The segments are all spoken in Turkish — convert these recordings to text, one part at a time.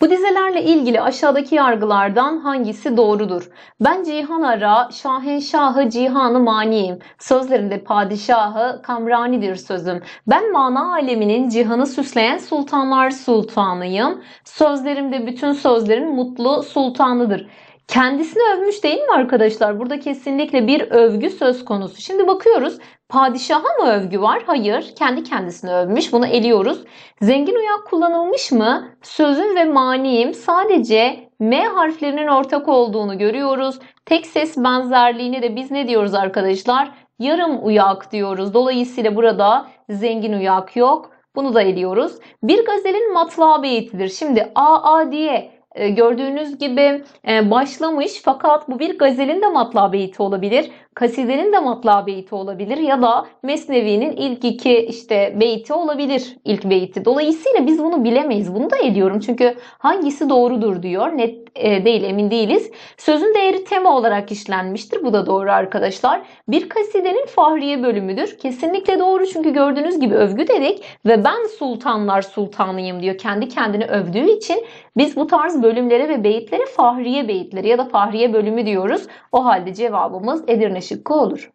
Bu dizelerle ilgili aşağıdaki yargılardan hangisi doğrudur? Ben Cihan Ara, Şahen Şahı Cihan'ı maniyim. Sözlerinde padişahı Kamrani'dir sözüm. Ben mana aleminin cihanı süsleyen sultanlar sultanıyım. Sözlerimde bütün sözlerin mutlu sultanıdır. Kendisini övmüş değil mi arkadaşlar? Burada kesinlikle bir övgü söz konusu. Şimdi bakıyoruz. Padişaha mı övgü var? Hayır. Kendi kendisini övmüş. Bunu eliyoruz. Zengin uyak kullanılmış mı? Sözün ve maniyim sadece M harflerinin ortak olduğunu görüyoruz. Tek ses benzerliğini de biz ne diyoruz arkadaşlar? Yarım uyak diyoruz. Dolayısıyla burada zengin uyak yok. Bunu da eliyoruz. Bir gazelin matla beytidir. Şimdi AA diye ee, gördüğünüz gibi e, başlamış fakat bu bir gazelin de matla beyti olabilir. Kasidenin de matla beyti olabilir ya da Mesnevi'nin ilk iki işte beyti olabilir ilk beyti. Dolayısıyla biz bunu bilemeyiz. Bunu da ediyorum çünkü hangisi doğrudur diyor. Net e, değil emin değiliz. Sözün değeri tema olarak işlenmiştir. Bu da doğru arkadaşlar. Bir kasidenin Fahriye bölümüdür. Kesinlikle doğru çünkü gördüğünüz gibi övgü dedik ve ben sultanlar sultanıyım diyor. Kendi kendini övdüğü için biz bu tarz bölümlere ve beyitlere Fahriye beyitleri ya da Fahriye bölümü diyoruz. O halde cevabımız Edirne şıkkı olur.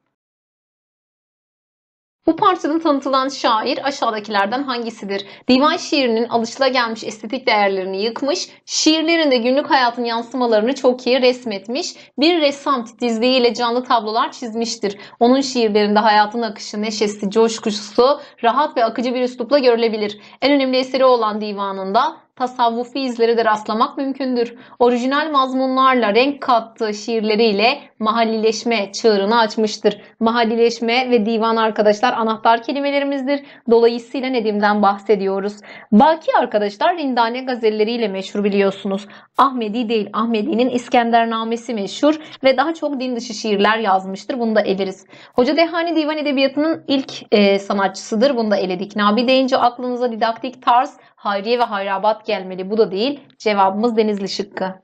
Bu parçada tanıtılan şair aşağıdakilerden hangisidir? Divan şiirinin alışılagelmiş estetik değerlerini yıkmış, şiirlerinde günlük hayatın yansımalarını çok iyi resmetmiş, bir ressam titizliğiyle canlı tablolar çizmiştir. Onun şiirlerinde hayatın akışı, neşesi, coşkusu rahat ve akıcı bir üslupla görülebilir. En önemli eseri olan divanında tasavvufi izlere de rastlamak mümkündür. Orijinal mazmunlarla renk kattığı şiirleriyle mahallileşme çığırını açmıştır. Mahallileşme ve divan arkadaşlar anahtar kelimelerimizdir. Dolayısıyla Nedim'den bahsediyoruz. Baki arkadaşlar Rindane gazelleriyle meşhur biliyorsunuz. Ahmedi değil Ahmedi'nin İskendernamesi meşhur ve daha çok din dışı şiirler yazmıştır. Bunu da eleriz. Hoca Dehani divan edebiyatının ilk e, sanatçısıdır. Bunu da eledik. Nabi deyince aklınıza didaktik tarz, Hayriye ve Hayrabat gelmeli. Bu da değil. Cevabımız Denizli şıkkı.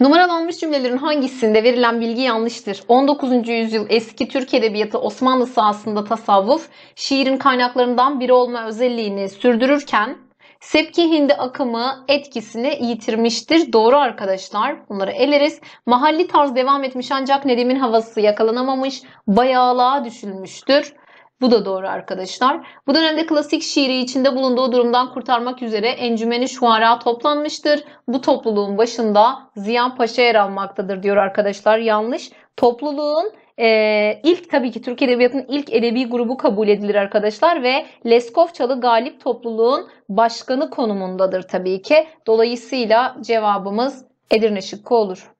Numaralanmış cümlelerin hangisinde verilen bilgi yanlıştır? 19. yüzyıl eski Türk edebiyatı Osmanlı sahasında tasavvuf, şiirin kaynaklarından biri olma özelliğini sürdürürken Sepki hindi akımı etkisini yitirmiştir. Doğru arkadaşlar. Bunları eleriz. Mahalli tarz devam etmiş ancak Nedim'in havası yakalanamamış. Bayağılığa düşülmüştür. Bu da doğru arkadaşlar. Bu dönemde klasik şiiri içinde bulunduğu durumdan kurtarmak üzere encümeni şuara toplanmıştır. Bu topluluğun başında Ziyan Paşa yer almaktadır diyor arkadaşlar. Yanlış. Topluluğun ee, ilk tabii ki Türk Edebiyatı'nın ilk edebi grubu kabul edilir arkadaşlar ve Leskovçalı Galip Topluluğun başkanı konumundadır tabii ki. Dolayısıyla cevabımız Edirne Şıkkı olur.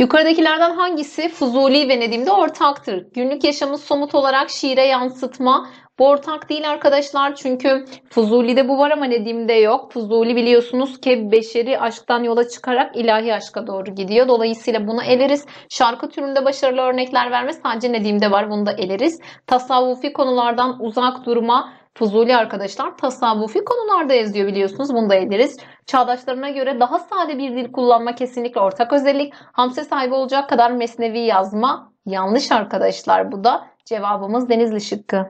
Yukarıdakilerden hangisi Fuzuli ve Nedim'de ortaktır? Günlük yaşamı somut olarak şiire yansıtma. Bu ortak değil arkadaşlar çünkü Fuzuli'de bu var ama Nedim'de yok. Fuzuli biliyorsunuz ki beşeri aşktan yola çıkarak ilahi aşka doğru gidiyor. Dolayısıyla bunu eleriz. Şarkı türünde başarılı örnekler verme sadece Nedim'de var bunu da eleriz. Tasavvufi konulardan uzak durma Fuzuli arkadaşlar tasavvufi konularda yazıyor biliyorsunuz. Bunu da ederiz. Çağdaşlarına göre daha sade bir dil kullanma kesinlikle ortak özellik. Hamse sahibi olacak kadar mesnevi yazma yanlış arkadaşlar. Bu da cevabımız Denizli şıkkı.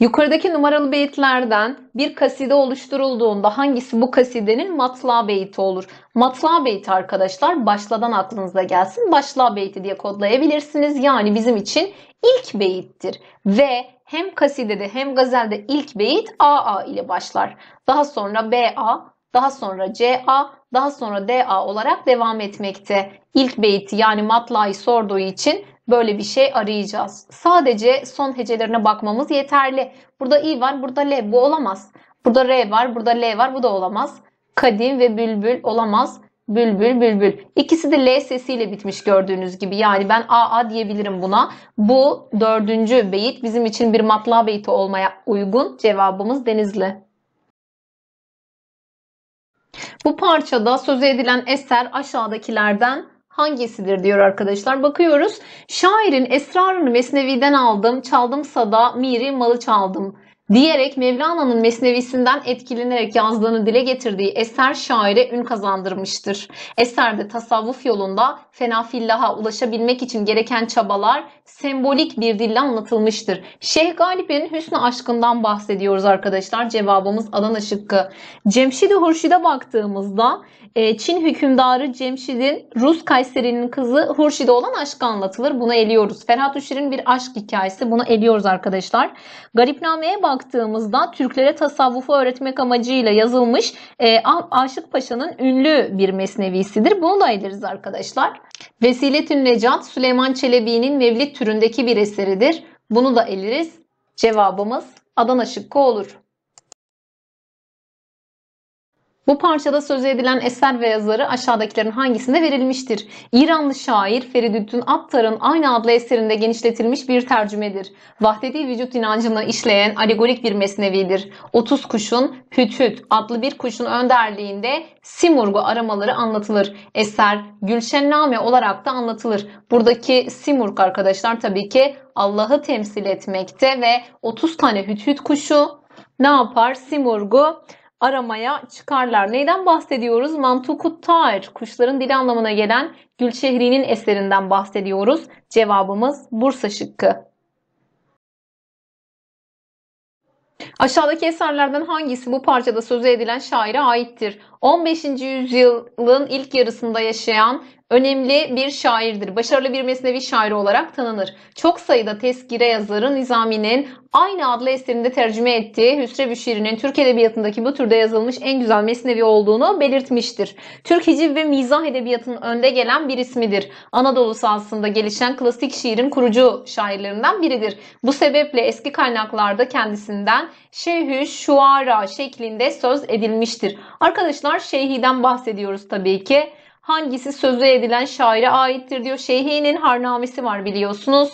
Yukarıdaki numaralı beyitlerden bir kaside oluşturulduğunda hangisi bu kasidenin matla beyti olur? Matla beyti arkadaşlar başladan aklınıza gelsin. Başla beyti diye kodlayabilirsiniz. Yani bizim için ilk beyittir. Ve hem kasidede hem gazelde ilk beyit AA ile başlar. Daha sonra BA, daha sonra CA, daha sonra DA olarak devam etmekte. İlk beyti yani matlayı sorduğu için böyle bir şey arayacağız. Sadece son hecelerine bakmamız yeterli. Burada i var, burada l. Bu olamaz. Burada r var, burada l var. Bu da olamaz. Kadim ve bülbül olamaz. Bülbül, bülbül. İkisi de L sesiyle bitmiş gördüğünüz gibi. Yani ben AA diyebilirim buna. Bu dördüncü beyit bizim için bir matla beyti olmaya uygun. Cevabımız Denizli. Bu parçada sözü edilen eser aşağıdakilerden hangisidir diyor arkadaşlar. Bakıyoruz. Şairin esrarını Mesnevi'den aldım, çaldım sada miri malı çaldım diyerek Mevlana'nın Mesnevisinden etkilenerek yazdığını dile getirdiği eser şaire ün kazandırmıştır. Eserde tasavvuf yolunda fenafillaha ulaşabilmek için gereken çabalar sembolik bir dille anlatılmıştır. Şeyh Galip'in hüsnü aşkından bahsediyoruz arkadaşlar. Cevabımız Adana şıkkı. Cemşid-i Hurşid'e baktığımızda e, Çin hükümdarı Cemşid'in Rus Kayseri'nin kızı Hurşid'e olan aşkı anlatılır. Bunu eliyoruz. Ferhat Üşir'in bir aşk hikayesi. Bunu eliyoruz arkadaşlar. Garipname'ye baktığımızda Türklere tasavvufu öğretmek amacıyla yazılmış e, Aşık Paşa'nın ünlü bir mesnevisidir. Bunu da eleriz arkadaşlar. Vesiletün Necat, Süleyman Çelebi'nin Mevlid türündeki bir eseridir. Bunu da eliriz. Cevabımız Adana şıkkı olur. Bu parçada söz edilen eser ve yazarı aşağıdakilerin hangisinde verilmiştir? İranlı şair Feridüddin Attar'ın aynı adlı eserinde genişletilmiş bir tercümedir. Vahdedi vücut inancını işleyen alegorik bir mesnevidir. 30 kuşun Hüthüt adlı bir kuşun önderliğinde Simurgu aramaları anlatılır. Eser Gülşenname olarak da anlatılır. Buradaki Simurg arkadaşlar tabii ki Allah'ı temsil etmekte ve 30 tane hüthüt kuşu ne yapar? Simurgu aramaya çıkarlar. Neyden bahsediyoruz? Mantukut kuşların dili anlamına gelen Gülşehri'nin eserinden bahsediyoruz. Cevabımız Bursa şıkkı. Aşağıdaki eserlerden hangisi bu parçada sözü edilen şaire aittir? 15. yüzyılın ilk yarısında yaşayan önemli bir şairdir. Başarılı bir mesnevi şairi olarak tanınır. Çok sayıda tezkire yazarı Nizami'nin aynı adlı eserinde tercüme ettiği Hüsrev Şirin'in Türk Edebiyatı'ndaki bu türde yazılmış en güzel mesnevi olduğunu belirtmiştir. Türk hiciv ve mizah edebiyatının önde gelen bir ismidir. Anadolu sahasında gelişen klasik şiirin kurucu şairlerinden biridir. Bu sebeple eski kaynaklarda kendisinden Şeyhü Şuara şeklinde söz edilmiştir. Arkadaşlar Şeyhi'den bahsediyoruz tabii ki hangisi sözü edilen şaire aittir diyor. Şeyhi'nin harnamesi var biliyorsunuz.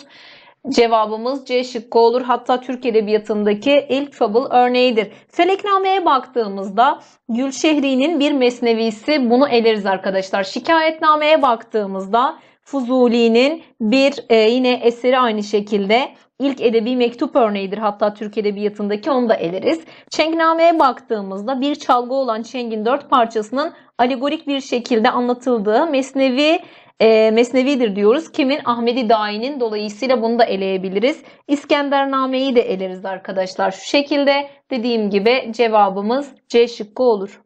Cevabımız C şıkkı olur. Hatta Türk Edebiyatı'ndaki ilk fabul örneğidir. Selekname'ye baktığımızda Gülşehri'nin bir mesnevisi bunu eleriz arkadaşlar. Şikayetname'ye baktığımızda Fuzuli'nin bir e, yine eseri aynı şekilde ilk edebi mektup örneğidir hatta Türk Edebiyatı'ndaki onu da eleriz. Çengname'ye baktığımızda bir çalgı olan Çeng'in dört parçasının alegorik bir şekilde anlatıldığı Mesnevi e, Mesnevi'dir diyoruz. Kimin? Ahmedi Dai'nin. Dolayısıyla bunu da eleyebiliriz. İskendername'yi de eleriz arkadaşlar. Şu şekilde dediğim gibi cevabımız C şıkkı olur.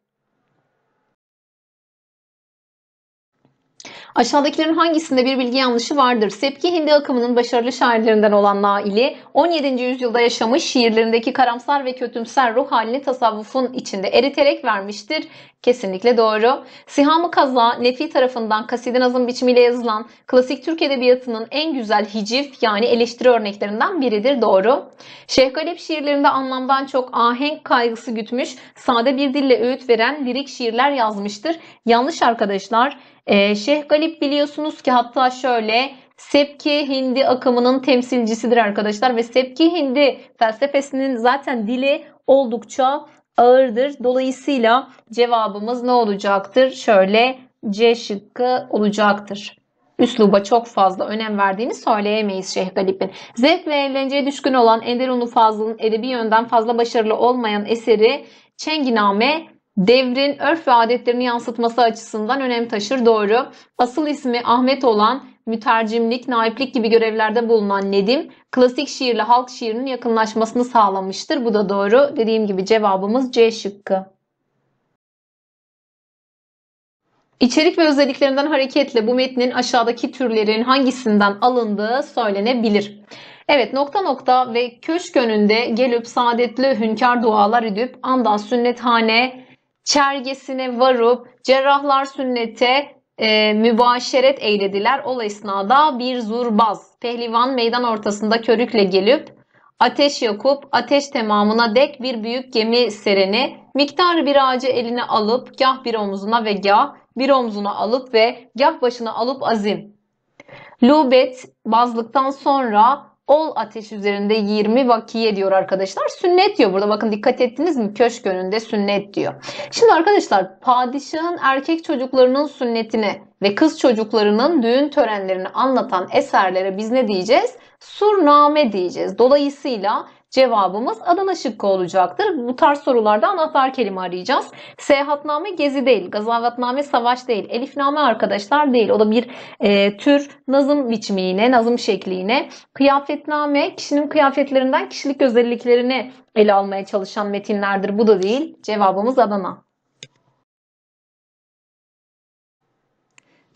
Aşağıdakilerin hangisinde bir bilgi yanlışı vardır? Sepki Hindi akımının başarılı şairlerinden olan Nail'i 17. yüzyılda yaşamış şiirlerindeki karamsar ve kötümser ruh halini tasavvufun içinde eriterek vermiştir. Kesinlikle doğru. Sihamı Kaza, Nefi tarafından kaside nazım biçimiyle yazılan klasik Türk edebiyatının en güzel hicif yani eleştiri örneklerinden biridir. Doğru. Şeyh Galip şiirlerinde anlamdan çok ahenk kaygısı gütmüş, sade bir dille öğüt veren lirik şiirler yazmıştır. Yanlış arkadaşlar. Ee, Şeyh Galip biliyorsunuz ki hatta şöyle Sepki Hindi akımının temsilcisidir arkadaşlar ve Sepki Hindi felsefesinin zaten dili oldukça ağırdır. Dolayısıyla cevabımız ne olacaktır? Şöyle C şıkkı olacaktır. Üsluba çok fazla önem verdiğini söyleyemeyiz Şeyh Galip'in. Zevk ve eğlenceye düşkün olan Enderunlu Fazıl'ın edebi yönden fazla başarılı olmayan eseri Çenginame devrin örf ve adetlerini yansıtması açısından önem taşır doğru. Asıl ismi Ahmet olan mütercimlik, naiplik gibi görevlerde bulunan Nedim, klasik şiirle halk şiirinin yakınlaşmasını sağlamıştır. Bu da doğru. Dediğim gibi cevabımız C şıkkı. İçerik ve özelliklerinden hareketle bu metnin aşağıdaki türlerin hangisinden alındığı söylenebilir. Evet nokta nokta ve köşk önünde gelip saadetli hünkâr dualar edip andan sünnethane çergesine varıp cerrahlar sünnete e, mübaşeret eylediler. O esnada bir zurbaz pehlivan meydan ortasında körükle gelip ateş yakıp ateş tamamına dek bir büyük gemi sereni miktarı bir ağacı eline alıp gah bir omzuna ve gah bir omzuna alıp ve gah başına alıp azim. Lubet bazlıktan sonra ol ateş üzerinde 20 vakiye diyor arkadaşlar. Sünnet diyor burada bakın dikkat ettiniz mi? Köşk önünde sünnet diyor. Şimdi arkadaşlar padişahın erkek çocuklarının sünnetini ve kız çocuklarının düğün törenlerini anlatan eserlere biz ne diyeceğiz? Surname diyeceğiz. Dolayısıyla Cevabımız Adana şıkkı olacaktır. Bu tarz sorularda anahtar kelime arayacağız. Seyahatname gezi değil, gazavatname savaş değil, elifname arkadaşlar değil. O da bir e, tür nazım biçimi yine, nazım şekli yine. Kıyafetname kişinin kıyafetlerinden kişilik özelliklerini ele almaya çalışan metinlerdir. Bu da değil. Cevabımız Adana.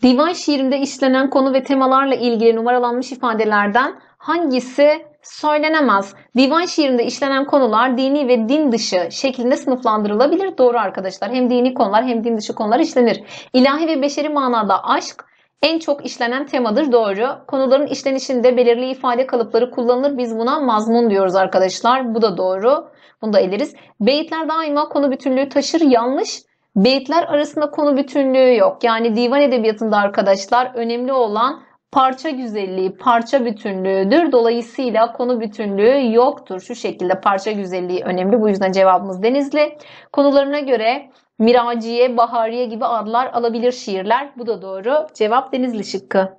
Divan şiirinde işlenen konu ve temalarla ilgili numaralanmış ifadelerden hangisi söylenemez? Divan şiirinde işlenen konular dini ve din dışı şeklinde sınıflandırılabilir. Doğru arkadaşlar. Hem dini konular hem din dışı konular işlenir. İlahi ve beşeri manada aşk en çok işlenen temadır doğru. Konuların işlenişinde belirli ifade kalıpları kullanılır. Biz buna mazmun diyoruz arkadaşlar. Bu da doğru. Bunu da eleriz. Beyitler daima konu bütünlüğü taşır. Yanlış. Beytler arasında konu bütünlüğü yok. Yani divan edebiyatında arkadaşlar önemli olan parça güzelliği, parça bütünlüğüdür. Dolayısıyla konu bütünlüğü yoktur. Şu şekilde parça güzelliği önemli. Bu yüzden cevabımız Denizli. Konularına göre Miraciye, Bahariye gibi adlar alabilir şiirler. Bu da doğru. Cevap Denizli şıkkı.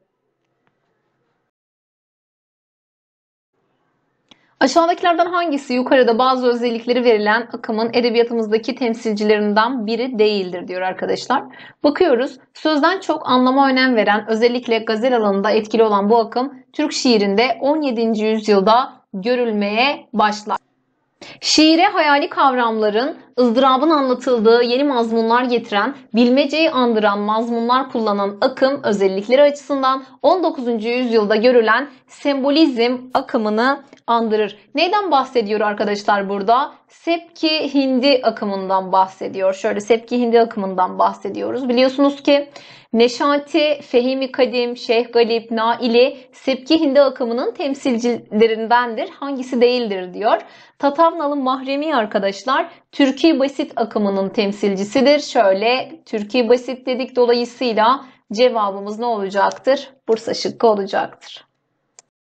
Aşağıdakilerden hangisi yukarıda bazı özellikleri verilen akımın edebiyatımızdaki temsilcilerinden biri değildir diyor arkadaşlar. Bakıyoruz sözden çok anlama önem veren özellikle gazel alanında etkili olan bu akım Türk şiirinde 17. yüzyılda görülmeye başlar. Şiire hayali kavramların, ızdırabın anlatıldığı yeni mazmunlar getiren, bilmeceyi andıran mazmunlar kullanan akım özellikleri açısından 19. yüzyılda görülen sembolizm akımını andırır. Neyden bahsediyor arkadaşlar burada? Sepki Hindi akımından bahsediyor. Şöyle Sepki Hindi akımından bahsediyoruz. Biliyorsunuz ki Neşati, Fehimi Kadim, Şeyh Galip, Naili Sepki Hindi akımının temsilcilerindendir. Hangisi değildir diyor. Tatavnalı Mahremi arkadaşlar Türkiye Basit akımının temsilcisidir. Şöyle Türkiye Basit dedik dolayısıyla cevabımız ne olacaktır? Bursa şıkkı olacaktır.